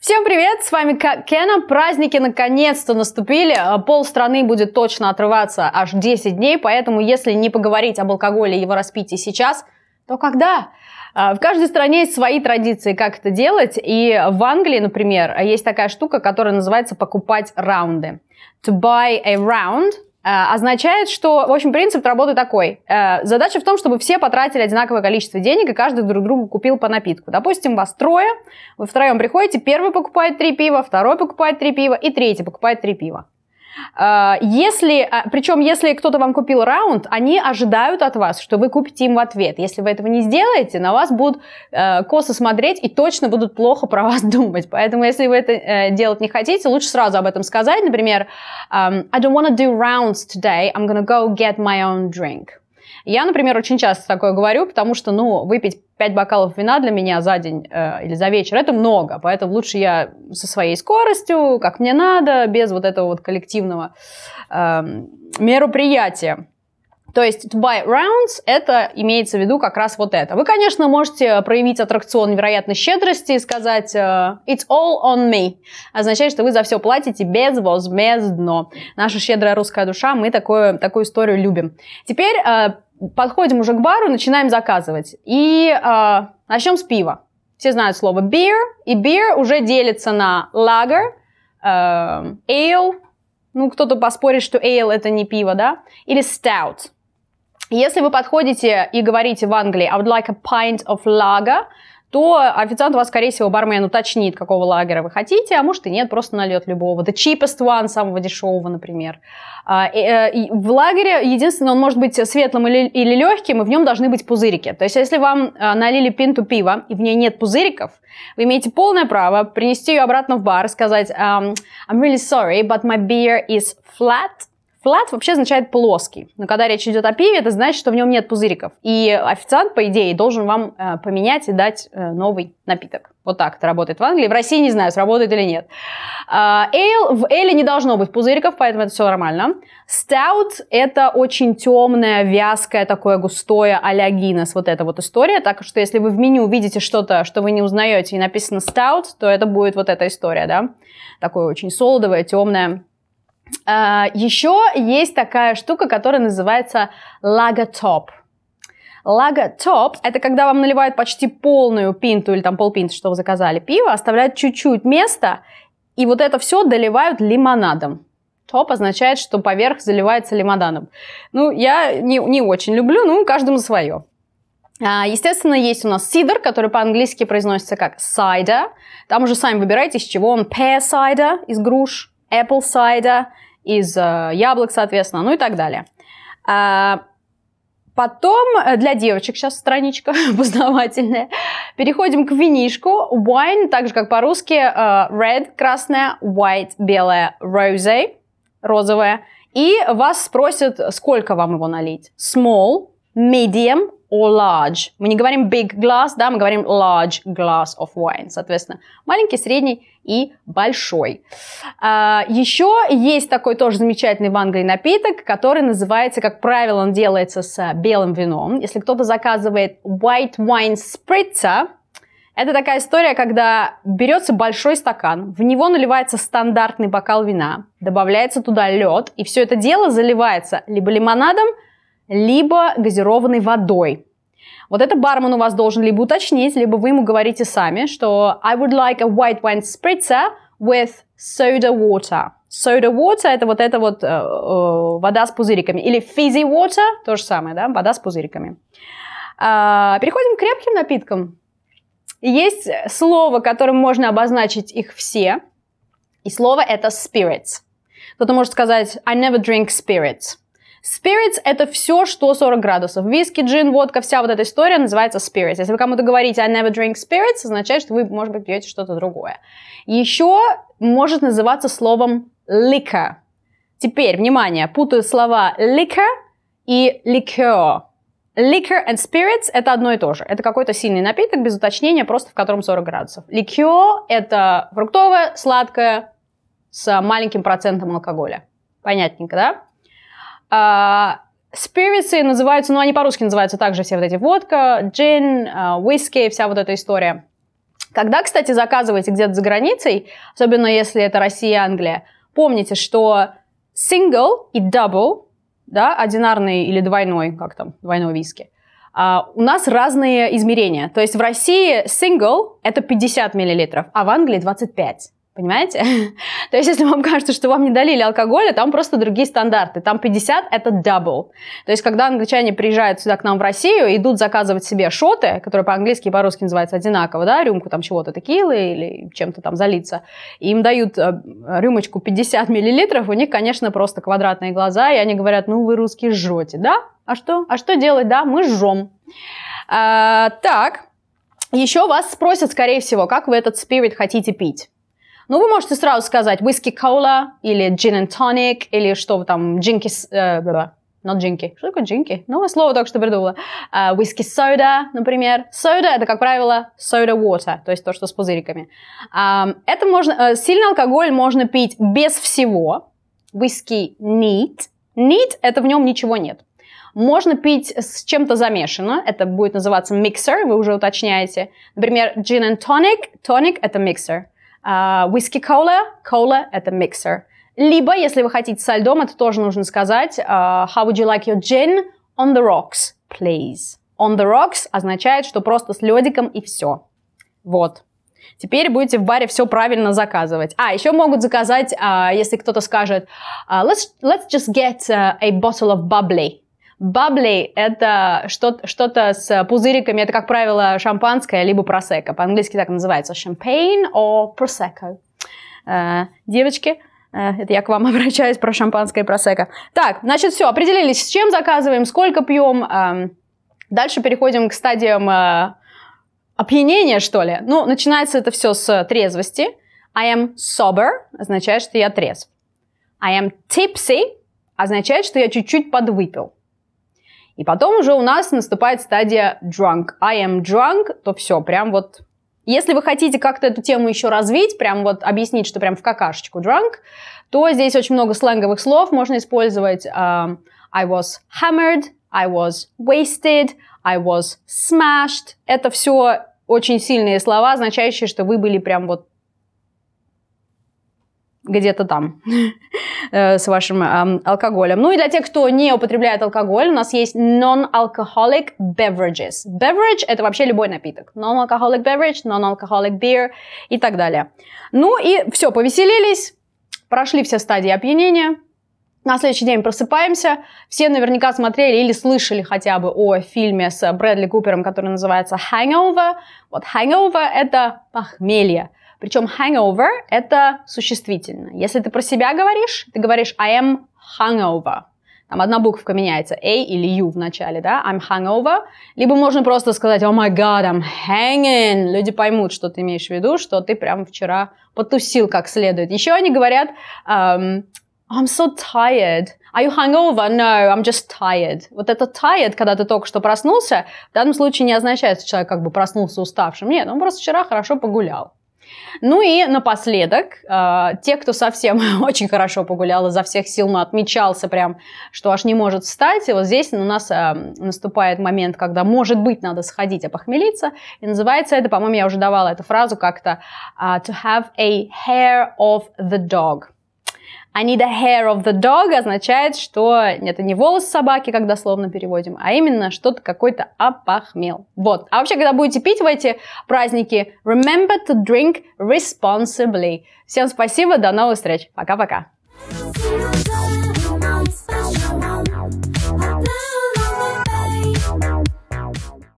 Всем привет, с вами Кена. Праздники наконец-то наступили. А, пол страны будет точно отрываться аж 10 дней, поэтому если не поговорить об алкоголе и его распитии сейчас, то когда? А, в каждой стране есть свои традиции, как это делать. И в Англии, например, есть такая штука, которая называется покупать раунды. To buy a round – Э, означает, что, в общем, принцип работы такой. Э, задача в том, чтобы все потратили одинаковое количество денег, и каждый друг другу купил по напитку. Допустим, вас трое, вы втроем приходите, первый покупает три пива, второй покупает три пива, и третий покупает три пива. А, если, а, причем, если кто-то вам купил раунд, они ожидают от вас, что вы купите им в ответ. Если вы этого не сделаете, на вас будут э, косо смотреть и точно будут плохо про вас думать. Поэтому, если вы это э, делать не хотите, лучше сразу об этом сказать. Например, эм, I don't want to do rounds today. I'm gonna go get my own drink. Я, например, очень часто такое говорю, потому что, ну, выпить 5 бокалов вина для меня за день э, или за вечер это много, поэтому лучше я со своей скоростью, как мне надо, без вот этого вот коллективного э, мероприятия. То есть to buy rounds – это имеется в виду как раз вот это. Вы, конечно, можете проявить аттракцион невероятной щедрости и сказать э, «It's all on me». Означает, что вы за все платите безвозмездно. Наша щедрая русская душа, мы такое, такую историю любим. Теперь э, подходим уже к бару, начинаем заказывать. И э, а, начнем с пива. Все знают слово beer, и beer уже делится на lager, э, ale, ну, кто-то поспорит, что ale это не пиво, да, или stout. Если вы подходите и говорите в Англии I would like a pint of lager, то официант у вас, скорее всего, бармен уточнит, какого лагеря вы хотите, а может и нет, просто нальет любого. The cheapest one, самого дешевого, например. А, э, в лагере, единственное, он может быть светлым или, или легким, и в нем должны быть пузырики. То есть, если вам э, налили пинту пива, и в ней нет пузыриков, вы имеете полное право принести ее обратно в бар и сказать «I'm really sorry, but my beer is flat», Флат вообще означает плоский, но когда речь идет о пиве, это значит, что в нем нет пузыриков. И официант, по идее, должен вам э, поменять и дать э, новый напиток. Вот так это работает в Англии. В России не знаю, сработает или нет. Эйл, а, в эле не должно быть пузыриков, поэтому это все нормально. Stout – это очень темное, вязкое, такое густое, а-ля Guinness, вот эта вот история. Так что если вы в меню увидите что-то, что вы не узнаете, и написано Stout, то это будет вот эта история, да? Такое очень солодовое, темное, а, Еще есть такая штука, которая называется лагатоп. Лагатоп – это когда вам наливают почти полную пинту или там полпинты, что вы заказали, пиво, оставляют чуть-чуть места, и вот это все доливают лимонадом. Топ означает, что поверх заливается лимонадом. Ну, я не, не очень люблю, ну, каждому свое. А, естественно, есть у нас сидр, который по-английски произносится как сайда. Там уже сами выбираете, из чего он. Pear cider из груш, apple cider, из э, яблок, соответственно, ну и так далее. А, потом, э, для девочек сейчас страничка познавательная, переходим к винишку. Wine, так же как по-русски, э, red – красная, white – белая, rose – розовая. И вас спросят, сколько вам его налить. Small, medium or large. Мы не говорим big glass, да, мы говорим large glass of wine. Соответственно, маленький, средний и большой. А, еще есть такой тоже замечательный в Англии напиток, который называется, как правило, он делается с а, белым вином. Если кто-то заказывает white wine spritzer, это такая история, когда берется большой стакан, в него наливается стандартный бокал вина, добавляется туда лед, и все это дело заливается либо лимонадом, либо газированной водой. Вот это бармен у вас должен либо уточнить, либо вы ему говорите сами, что I would like a white wine spritzer with soda water. Soda water – это вот эта вот э, э, вода с пузыриками. Или fizzy water – то же самое, да, вода с пузыриками. Э, переходим к крепким напиткам. Есть слово, которым можно обозначить их все. И слово это spirits. Кто-то может сказать I never drink spirits. Spirits – это все, что 40 градусов. Виски, джин, водка, вся вот эта история называется spirits. Если вы кому-то говорите «I never drink spirits», означает, что вы, может быть, пьете что-то другое. Еще может называться словом liquor. Теперь, внимание, путаю слова liquor и liqueur. Liquor and spirits – это одно и то же. Это какой-то сильный напиток, без уточнения, просто в котором 40 градусов. Liqueur – это фруктовое, сладкое, с маленьким процентом алкоголя. Понятненько, да? Спирисы а, называются, ну, они по-русски называются также все вот эти водка, джин, уиски, а, вся вот эта история. Когда, кстати, заказываете где-то за границей, особенно если это Россия и Англия, помните, что single и double, да, одинарный или двойной, как там, двойной виски, а, у нас разные измерения. То есть в России single – это 50 миллилитров, а в Англии 25 Понимаете? То есть, если вам кажется, что вам не долили алкоголя, там просто другие стандарты. Там 50 – это double. То есть, когда англичане приезжают сюда к нам в Россию, идут заказывать себе шоты, которые по-английски и по-русски называются одинаково, да, рюмку там чего-то, текилы или чем-то там залиться, и им дают э, рюмочку 50 миллилитров, у них, конечно, просто квадратные глаза, и они говорят, ну, вы русские жжете, да? А что? А что делать, да? Мы жжем. А, так, еще вас спросят, скорее всего, как вы этот спирит хотите пить. Ну вы можете сразу сказать whisky cola или gin and tonic или что вы там, джинки, э, not джинки. Что такое джинки? Новое ну, слово только что придумала. Виски uh, сода, например. soda это, как правило, soda water, то есть то, что с пузыриками. Uh, это можно, uh, сильный алкоголь можно пить без всего. Виски neat. Neat – это в нем ничего нет. Можно пить с чем-то замешано, это будет называться миксер, вы уже уточняете. Например, gin and tonic, tonic – это миксер. А, whiskey Cola, Cola – это миксер. Либо, если вы хотите со льдом, это тоже нужно сказать а, How would you like your gin on the rocks, please? On the rocks означает, что просто с ледиком и все. Вот. Теперь будете в баре все правильно заказывать. А, еще могут заказать, а, если кто-то скажет let's, let's just get a bottle of bubbly Баблей – это что-то, что-то с пузыриками, это, как правило, шампанское, либо просека. По-английски так называется. Champagne or prosecco. Э, девочки, э, это я к вам обращаюсь про шампанское и просека. Так, значит, все, определились, с чем заказываем, сколько пьем. Эм, дальше переходим к стадиям э, опьянения, что ли. Ну, начинается это все с трезвости. I am sober означает, что я трезв. I am tipsy означает, что я чуть-чуть подвыпил. И потом уже у нас наступает стадия drunk. I am drunk, то все, прям вот... Если вы хотите как-то эту тему еще развить, прям вот объяснить, что прям в какашечку drunk, то здесь очень много сленговых слов можно использовать. Um, I was hammered, I was wasted, I was smashed. Это все очень сильные слова, означающие, что вы были прям вот где-то там э, с вашим э, алкоголем. Ну и для тех, кто не употребляет алкоголь, у нас есть non-alcoholic beverages. Beverage – это вообще любой напиток. Non-alcoholic beverage, non-alcoholic beer и так далее. Ну и все, повеселились, прошли все стадии опьянения, на следующий день просыпаемся. Все наверняка смотрели или слышали хотя бы о фильме с Брэдли Купером, который называется Hangover. Вот Hangover – это похмелье. Причем hangover – это существительное. Если ты про себя говоришь, ты говоришь I am hungover. Там одна буквка меняется, A или U в начале, да, I'm hungover. Либо можно просто сказать, oh my god, I'm hanging. Люди поймут, что ты имеешь в виду, что ты прям вчера потусил как следует. Еще они говорят, um, I'm so tired. Are you hungover? No, I'm just tired. Вот это tired, когда ты только что проснулся, в данном случае не означает, что человек как бы проснулся уставшим. Нет, он просто вчера хорошо погулял. Ну и напоследок, а, те, кто совсем очень хорошо погулял, изо всех сил отмечался прям, что аж не может встать, и вот здесь у нас а, наступает момент, когда, может быть, надо сходить опохмелиться, и называется это, по-моему, я уже давала эту фразу как-то, а, to have a hair of the dog – I need a hair of the dog означает, что это не волос собаки, когда словно переводим, а именно что-то какой-то опохмел. Вот. А вообще, когда будете пить в эти праздники, remember to drink responsibly. Всем спасибо, до новых встреч. Пока-пока. thank you